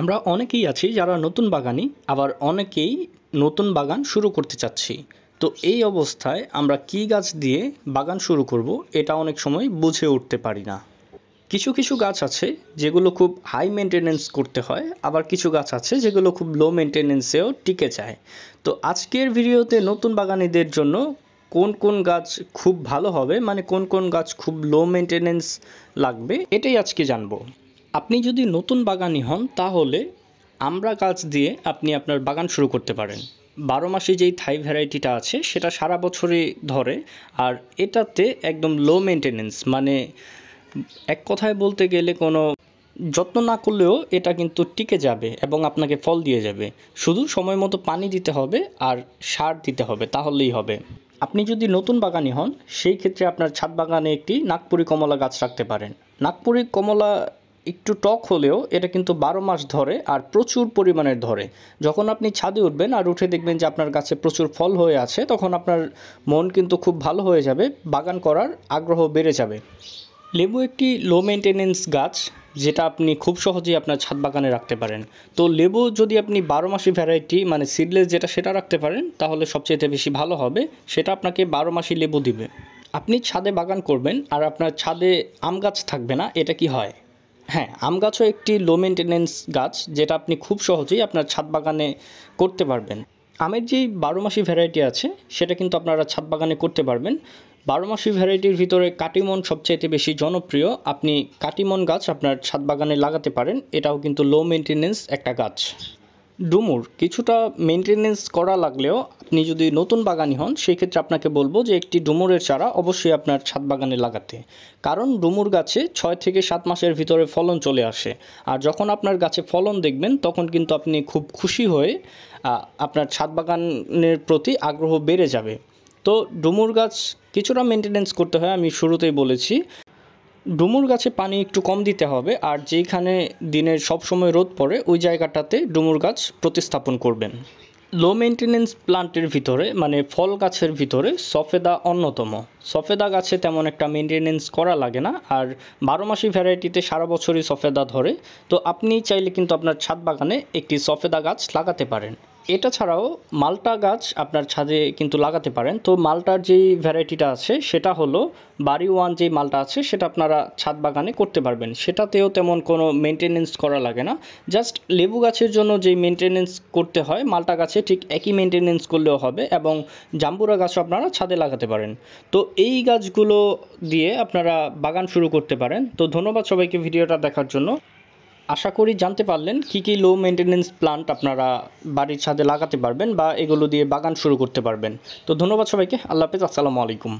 আমরা অনেকেই আছি যারা নতুন বাগানি আবার অনেকেই নতুন বাগান শুরু করতে চাচ্ছি তো এই অবস্থায় আমরা কি গাছ দিয়ে বাগান শুরু করব এটা অনেক সময় বুঝে উঠতে পারি না কিছু কিছু গাছ আছে যেগুলো খুব হাই মেনটেনেন্স করতে হয় আবার কিছু গাছ আছে যেগুলো খুব লো মেনটেনেন্সেও টিকে যায় তো আজকের ভিডিওতে নতুন বাগানিদের জন্য কোন কোন গাছ খুব ভালো হবে মানে কোন কোন গাছ খুব লো মেনটেনেন্স লাগবে এটাই আজকে জানবো আপনি যদি নতুন বাগানি হন তাহলে আমরা গাছ দিয়ে আপনি আপনার বাগান শুরু করতে পারেন বারো মাসে যেই থাই ভ্যারাইটিটা আছে সেটা সারা বছরই ধরে আর এটাতে একদম লো মেনটেনেন্স মানে এক কথায় বলতে গেলে কোনো যত্ন না করলেও এটা কিন্তু টিকে যাবে এবং আপনাকে ফল দিয়ে যাবে শুধু সময় মতো পানি দিতে হবে আর সার দিতে হবে তাহলেই হবে আপনি যদি নতুন বাগানি হন সেই ক্ষেত্রে আপনার ছাদ বাগানে একটি নাগপুরি কমলা গাছ রাখতে পারেন নাগপুরি কমলা একটু টক হলেও এটা কিন্তু বারো মাস ধরে আর প্রচুর পরিমাণে ধরে যখন আপনি ছাদে উঠবেন আর উঠে দেখবেন যে আপনার গাছে প্রচুর ফল হয়ে আছে তখন আপনার মন কিন্তু খুব ভালো হয়ে যাবে বাগান করার আগ্রহ বেড়ে যাবে লেবু একটি লো মেনটেনেন্স গাছ যেটা আপনি খুব সহজেই আপনার ছাদ বাগানে রাখতে পারেন তো লেবু যদি আপনি বারো মাসি ভ্যারাইটি মানে সিডলেস যেটা সেটা রাখতে পারেন তাহলে সবচেয়ে বেশি ভালো হবে সেটা আপনাকে বারো মাসি লেবু দিবে আপনি ছাদে বাগান করবেন আর আপনার ছাদে আম গাছ থাকবে না এটা কি হয় হ্যাঁ আম গাছও একটি লো মেনটেনেন্স গাছ যেটা আপনি খুব সহজেই আপনার ছাদ বাগানে করতে পারবেন আমের যেই বারো মাসি ভ্যারাইটি আছে সেটা কিন্তু আপনারা ছাদ বাগানে করতে পারবেন বারো মাসি ভ্যারাইটির ভিতরে কাটিমন সবচেয়ে বেশি জনপ্রিয় আপনি কাটিমন গাছ আপনার ছাদ বাগানে লাগাতে পারেন এটাও কিন্তু লো মেনটেনেন্স একটা গাছ ডুমুর কিছুটা মেনটেনেন্স করা লাগলেও আপনি যদি নতুন বাগানি হন সেই ক্ষেত্রে আপনাকে বলবো যে একটি ডুমুরের চারা অবশ্যই আপনার ছাদ বাগানে লাগাতে কারণ ডুমুর গাছে ছয় থেকে সাত মাসের ভিতরে ফলন চলে আসে আর যখন আপনার গাছে ফলন দেখবেন তখন কিন্তু আপনি খুব খুশি হয়ে আপনার ছাদ বাগানের প্রতি আগ্রহ বেড়ে যাবে তো ডুমুর গাছ কিছুটা মেনটেনেন্স করতে হয় আমি শুরুতেই বলেছি ডুমুর গাছে পানি একটু কম দিতে হবে আর যেখানে দিনের সব সময় রোদ পড়ে ওই জায়গাটাতে ডুমুর গাছ প্রতিস্থাপন করবেন লো মেনটেনেন্স প্লান্টের ভিতরে মানে ফল গাছের ভিতরে সফেদা অন্যতম সফেদা গাছে তেমন একটা মেনটেনেন্স করা লাগে না আর বারো মাসি ভ্যারাইটিতে সারা বছরই সফেদা ধরে তো আপনি চাইলে কিন্তু আপনার ছাদ বাগানে একটি সফেদা গাছ লাগাতে পারেন এটা ছাড়াও মালটা গাছ আপনার ছাদে কিন্তু লাগাতে পারেন তো মালটার যেই ভ্যারাইটিটা আছে সেটা হলো বাড়ি ওয়ান যে মালটা আছে সেটা আপনারা ছাদ বাগানে করতে পারবেন সেটাতেও তেমন কোনো মেনটেনেন্স করা লাগে না জাস্ট লেবু গাছের জন্য যে মেনটেনেন্স করতে হয় মালটা গাছে ঠিক একই মেনটেনেন্স করলেও হবে এবং জাম্বুরা গাছও আপনারা ছাদে লাগাতে পারেন তো এই গাছগুলো দিয়ে আপনারা বাগান শুরু করতে পারেন তো ধন্যবাদ সবাইকে ভিডিওটা দেখার জন্য আশা করি জানতে পারলেন কি কি লো মেনটেনেন্স প্লান্ট আপনারা বাড়ির ছাদে লাগাতে পারবেন বা এগুলো দিয়ে বাগান শুরু করতে পারবেন তো ধন্যবাদ সবাইকে আল্লাহ হাফিজ আসসালামু আলাইকুম